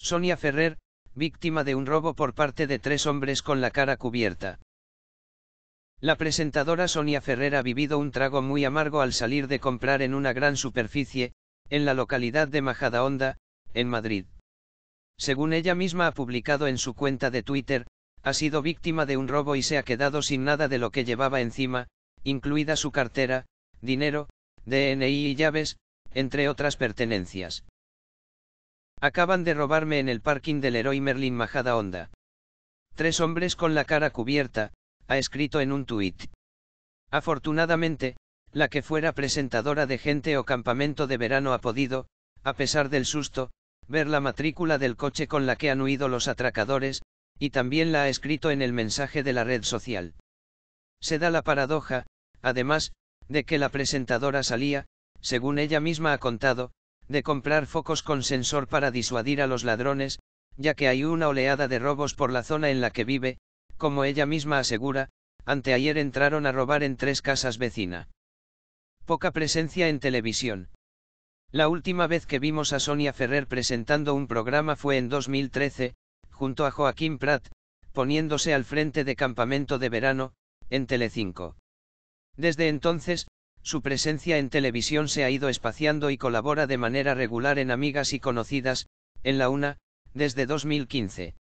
Sonia Ferrer, víctima de un robo por parte de tres hombres con la cara cubierta. La presentadora Sonia Ferrer ha vivido un trago muy amargo al salir de comprar en una gran superficie, en la localidad de Majadahonda, en Madrid. Según ella misma ha publicado en su cuenta de Twitter, ha sido víctima de un robo y se ha quedado sin nada de lo que llevaba encima, incluida su cartera, dinero, DNI y llaves, entre otras pertenencias. Acaban de robarme en el parking del héroe Merlin Majada Honda. Tres hombres con la cara cubierta, ha escrito en un tuit. Afortunadamente, la que fuera presentadora de gente o campamento de verano ha podido, a pesar del susto, ver la matrícula del coche con la que han huido los atracadores, y también la ha escrito en el mensaje de la red social. Se da la paradoja, además, de que la presentadora salía, según ella misma ha contado, de comprar focos con sensor para disuadir a los ladrones, ya que hay una oleada de robos por la zona en la que vive, como ella misma asegura, anteayer entraron a robar en tres casas vecina. Poca presencia en televisión. La última vez que vimos a Sonia Ferrer presentando un programa fue en 2013, junto a Joaquín Pratt, poniéndose al frente de Campamento de Verano, en Telecinco. Desde entonces, su presencia en televisión se ha ido espaciando y colabora de manera regular en Amigas y Conocidas, en la UNA, desde 2015.